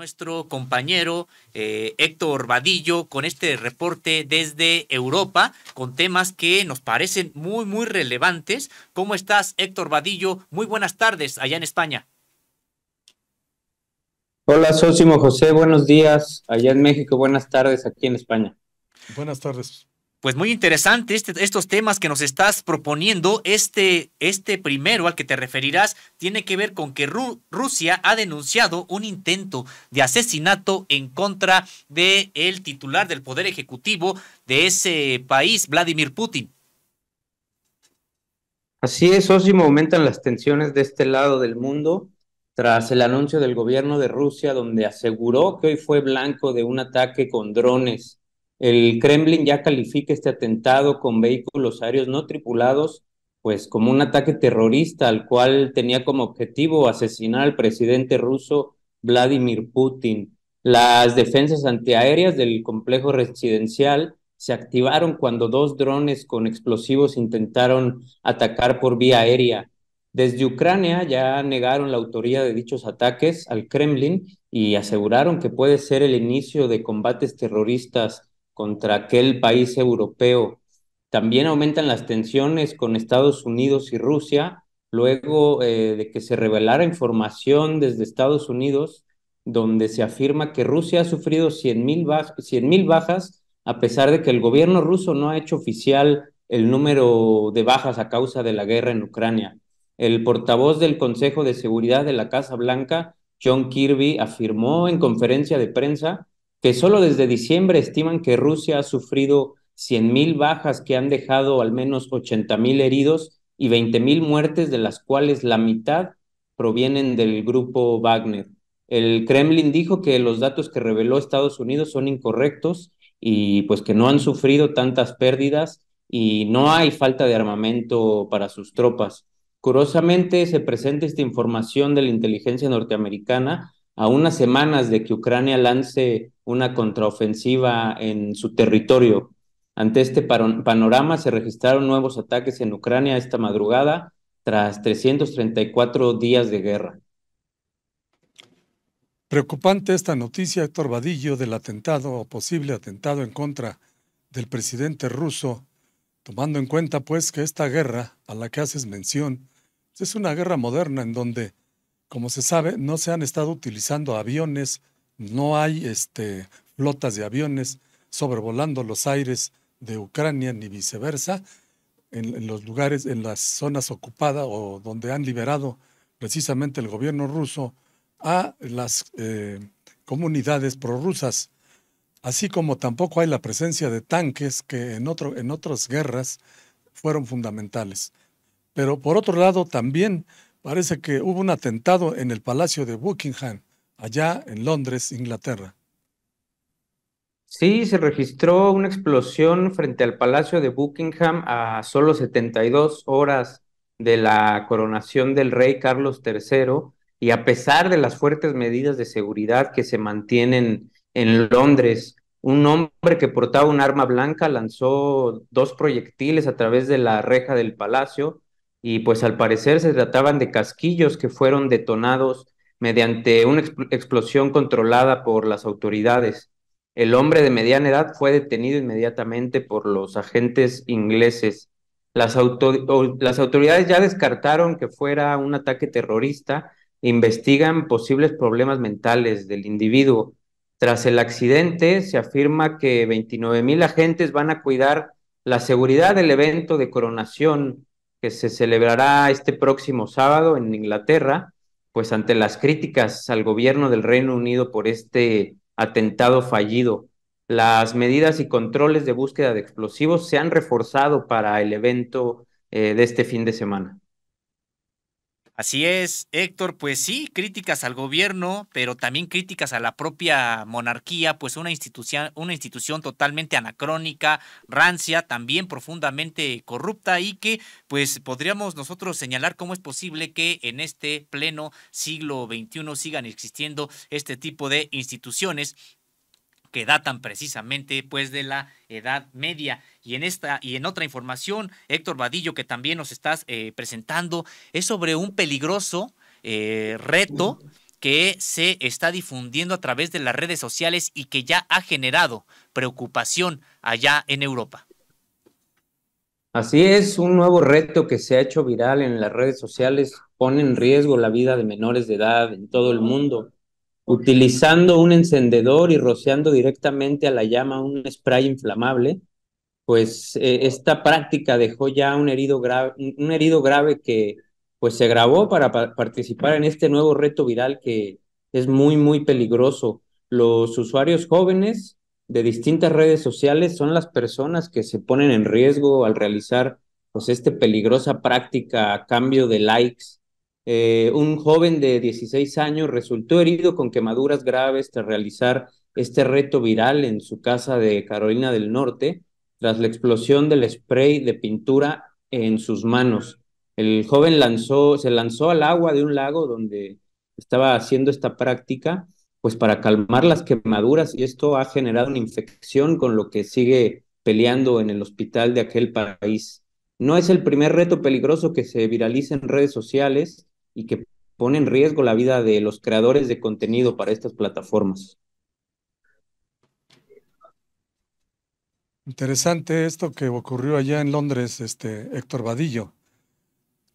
nuestro compañero eh, Héctor Vadillo con este reporte desde Europa con temas que nos parecen muy, muy relevantes. ¿Cómo estás, Héctor Vadillo? Muy buenas tardes allá en España. Hola, Sósimo José, buenos días allá en México, buenas tardes aquí en España. Buenas tardes. Pues muy interesante este, estos temas que nos estás proponiendo. Este, este primero al que te referirás tiene que ver con que Rusia ha denunciado un intento de asesinato en contra del el titular del Poder Ejecutivo de ese país, Vladimir Putin. Así es, Osimo, aumentan las tensiones de este lado del mundo tras el anuncio del gobierno de Rusia donde aseguró que hoy fue blanco de un ataque con drones el Kremlin ya califica este atentado con vehículos aéreos no tripulados, pues como un ataque terrorista al cual tenía como objetivo asesinar al presidente ruso Vladimir Putin. Las defensas antiaéreas del complejo residencial se activaron cuando dos drones con explosivos intentaron atacar por vía aérea. Desde Ucrania ya negaron la autoría de dichos ataques al Kremlin y aseguraron que puede ser el inicio de combates terroristas contra aquel país europeo. También aumentan las tensiones con Estados Unidos y Rusia, luego eh, de que se revelara información desde Estados Unidos donde se afirma que Rusia ha sufrido 100.000 bajas a pesar de que el gobierno ruso no ha hecho oficial el número de bajas a causa de la guerra en Ucrania. El portavoz del Consejo de Seguridad de la Casa Blanca, John Kirby, afirmó en conferencia de prensa que solo desde diciembre estiman que Rusia ha sufrido 100.000 bajas que han dejado al menos 80.000 heridos y 20.000 muertes, de las cuales la mitad provienen del grupo Wagner. El Kremlin dijo que los datos que reveló Estados Unidos son incorrectos y pues que no han sufrido tantas pérdidas y no hay falta de armamento para sus tropas. Curiosamente se presenta esta información de la inteligencia norteamericana a unas semanas de que Ucrania lance una contraofensiva en su territorio. Ante este panorama se registraron nuevos ataques en Ucrania esta madrugada tras 334 días de guerra. Preocupante esta noticia, Héctor Vadillo, del atentado o posible atentado en contra del presidente ruso, tomando en cuenta pues que esta guerra a la que haces mención pues, es una guerra moderna en donde como se sabe, no se han estado utilizando aviones, no hay este, flotas de aviones sobrevolando los aires de Ucrania ni viceversa. En, los lugares, en las zonas ocupadas o donde han liberado precisamente el gobierno ruso a las eh, comunidades prorrusas, así como tampoco hay la presencia de tanques que en, otro, en otras guerras fueron fundamentales. Pero por otro lado, también parece que hubo un atentado en el Palacio de Buckingham, allá en Londres, Inglaterra. Sí, se registró una explosión frente al Palacio de Buckingham a solo 72 horas de la coronación del rey Carlos III y a pesar de las fuertes medidas de seguridad que se mantienen en Londres, un hombre que portaba un arma blanca lanzó dos proyectiles a través de la reja del palacio, y pues al parecer se trataban de casquillos que fueron detonados mediante una explosión controlada por las autoridades. El hombre de mediana edad fue detenido inmediatamente por los agentes ingleses. Las, autoridades ya descartaron que fuera un ataque terrorista e investigan posibles problemas mentales del individuo. Tras el accidente, se afirma que 29 mil agentes van a cuidar la seguridad del evento de coronación que se celebrará este próximo sábado en Inglaterra, pues ante las críticas al gobierno del Reino Unido por este atentado fallido. Las medidas y controles de búsqueda de explosivos se han reforzado para el evento eh, de este fin de semana. Así es, Héctor, pues sí, críticas al gobierno, pero también críticas a la propia monarquía, pues una institución, una institución totalmente anacrónica, rancia, también profundamente corrupta y que pues podríamos nosotros señalar cómo es posible que en este pleno siglo XXI sigan existiendo este tipo de instituciones que datan precisamente pues de la Edad Media. Y en esta y en otra información, Héctor Vadillo, que también nos estás eh, presentando, es sobre un peligroso eh, reto que se está difundiendo a través de las redes sociales y que ya ha generado preocupación allá en Europa. Así es, un nuevo reto que se ha hecho viral en las redes sociales pone en riesgo la vida de menores de edad en todo el mundo utilizando un encendedor y rociando directamente a la llama un spray inflamable, pues eh, esta práctica dejó ya un herido, grave, un herido grave que pues se grabó para participar en este nuevo reto viral que es muy, muy peligroso. Los usuarios jóvenes de distintas redes sociales son las personas que se ponen en riesgo al realizar pues esta peligrosa práctica a cambio de likes eh, un joven de 16 años resultó herido con quemaduras graves tras realizar este reto viral en su casa de Carolina del Norte tras la explosión del spray de pintura en sus manos. El joven lanzó, se lanzó al agua de un lago donde estaba haciendo esta práctica, pues para calmar las quemaduras y esto ha generado una infección con lo que sigue peleando en el hospital de aquel país. No es el primer reto peligroso que se viraliza en redes sociales y que pone en riesgo la vida de los creadores de contenido para estas plataformas. Interesante esto que ocurrió allá en Londres, este Héctor Vadillo.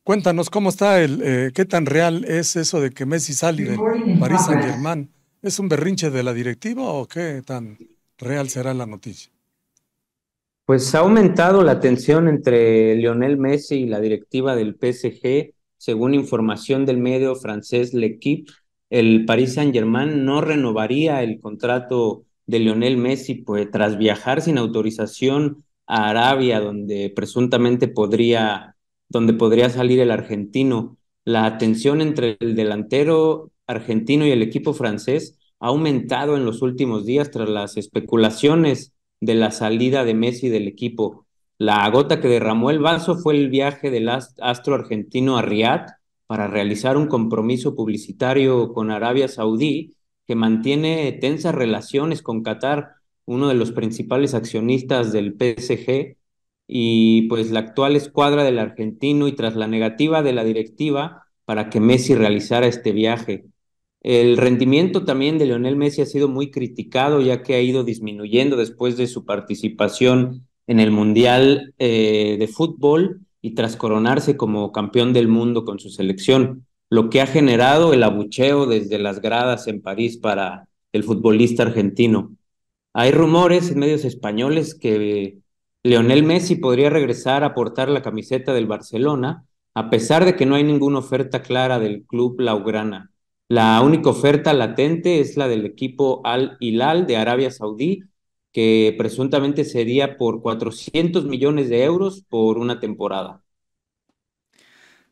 Cuéntanos cómo está el, eh, qué tan real es eso de que Messi sale de París Saint Germain. ¿Es un berrinche de la directiva o qué tan real será la noticia? Pues ha aumentado la tensión entre Lionel Messi y la directiva del PSG según información del medio francés L'Equipe, el Paris Saint-Germain no renovaría el contrato de Lionel Messi pues, tras viajar sin autorización a Arabia, donde presuntamente podría, donde podría salir el argentino. La tensión entre el delantero argentino y el equipo francés ha aumentado en los últimos días tras las especulaciones de la salida de Messi del equipo. La gota que derramó el vaso fue el viaje del astro argentino a Riad para realizar un compromiso publicitario con Arabia Saudí, que mantiene tensas relaciones con Qatar, uno de los principales accionistas del PSG, y pues la actual escuadra del argentino y tras la negativa de la directiva para que Messi realizara este viaje. El rendimiento también de Lionel Messi ha sido muy criticado ya que ha ido disminuyendo después de su participación en el Mundial eh, de Fútbol y tras coronarse como campeón del mundo con su selección, lo que ha generado el abucheo desde las gradas en París para el futbolista argentino. Hay rumores en medios españoles que Leonel Messi podría regresar a portar la camiseta del Barcelona, a pesar de que no hay ninguna oferta clara del club Laugrana. La única oferta latente es la del equipo Al Hilal de Arabia Saudí, que presuntamente sería por 400 millones de euros por una temporada.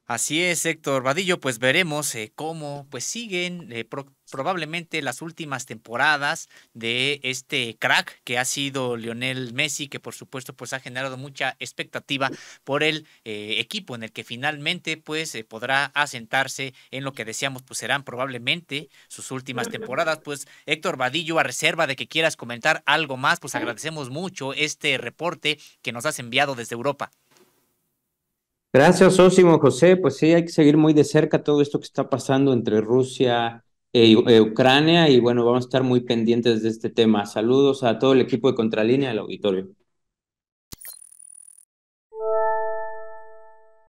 Así es, Héctor Vadillo, pues veremos eh, cómo pues siguen eh, probablemente las últimas temporadas de este crack que ha sido Lionel Messi, que por supuesto pues ha generado mucha expectativa por el eh, equipo en el que finalmente pues podrá asentarse en lo que decíamos pues serán probablemente sus últimas temporadas. Pues Héctor Vadillo, a reserva de que quieras comentar algo más, pues agradecemos mucho este reporte que nos has enviado desde Europa. Gracias, Osimo José. Pues sí, hay que seguir muy de cerca todo esto que está pasando entre Rusia e, e Ucrania y bueno, vamos a estar muy pendientes de este tema. Saludos a todo el equipo de Contralínea del auditorio.